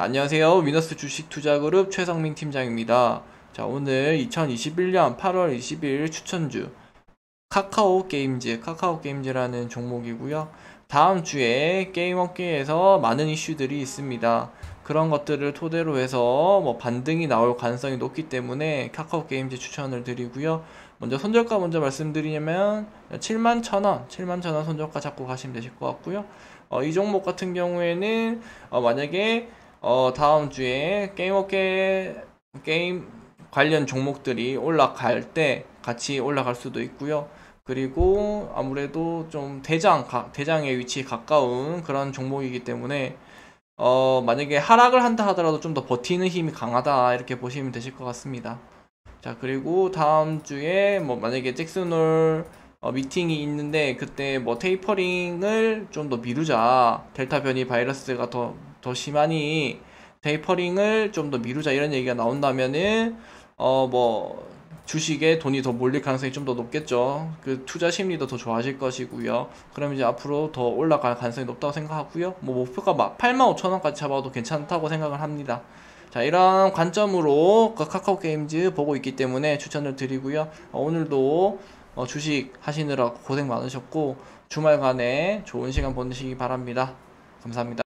안녕하세요. 위너스 주식투자그룹 최성민 팀장입니다. 자, 오늘 2021년 8월 2 0일 추천주 카카오 게임즈, 카카오 게임즈라는 종목이고요. 다음 주에 게임 업계에서 많은 이슈들이 있습니다. 그런 것들을 토대로 해서 뭐 반등이 나올 가능성이 높기 때문에 카카오 게임즈 추천을 드리고요. 먼저 손절가 먼저 말씀드리냐면 7만 천원, 7만 천원 손절가 잡고 가시면 되실 것 같고요. 어, 이 종목 같은 경우에는 어, 만약에 어, 다음 주에 게임업계 게임 관련 종목들이 올라갈 때 같이 올라갈 수도 있고요. 그리고 아무래도 좀 대장 대장의 위치에 가까운 그런 종목이기 때문에 어, 만약에 하락을 한다 하더라도 좀 더 버티는 힘이 강하다 이렇게 보시면 되실 것 같습니다. 자 그리고 다음 주에 뭐 만약에 잭슨홀 어, 미팅이 있는데 그때 뭐 테이퍼링을 좀 더 미루자 델타 변이 바이러스가 더더 심하니 테이퍼링을 좀 더 미루자 이런 얘기가 나온다면은 어 뭐 주식에 돈이 더 몰릴 가능성이 좀 더 높겠죠. 그 투자 심리도 더좋아하실 것이고요. 그럼 이제 앞으로 더 올라갈 가능성이 높다고 생각하고요. 뭐 목표가 막 85,000원까지 잡아도 괜찮다고 생각을 합니다. 자 이런 관점으로 그 카카오 게임즈 보고 있기 때문에 추천을 드리고요. 어, 오늘도 어, 주식 하시느라 고생 많으셨고 주말간에 좋은 시간 보내시기 바랍니다. 감사합니다.